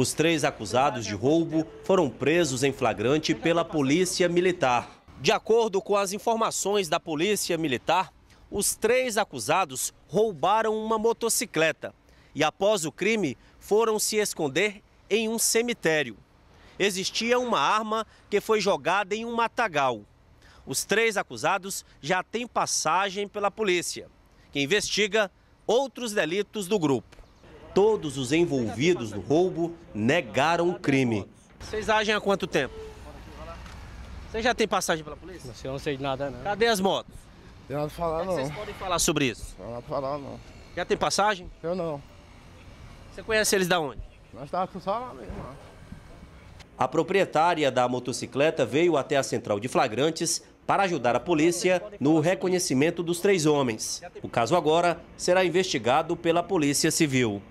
Os três acusados de roubo foram presos em flagrante pela Polícia Militar. De acordo com as informações da Polícia Militar, os três acusados roubaram uma motocicleta e, após o crime, foram se esconder em um cemitério. Existia uma arma que foi jogada em um matagal. Os três acusados já têm passagem pela polícia, que investiga outros delitos do grupo. Todos os envolvidos no roubo negaram o crime. Vocês agem há quanto tempo? Você já tem passagem pela polícia? Eu não sei de nada, não. Cadê as motos? Tem nada pra falar, é não. Vocês podem falar sobre isso? Tem nada pra falar, não. Já tem passagem? Eu não. Você conhece eles da onde? Nós estávamos só lá mesmo. A proprietária da motocicleta veio até a central de flagrantes para ajudar a polícia no reconhecimento dos três homens. O caso agora será investigado pela Polícia Civil.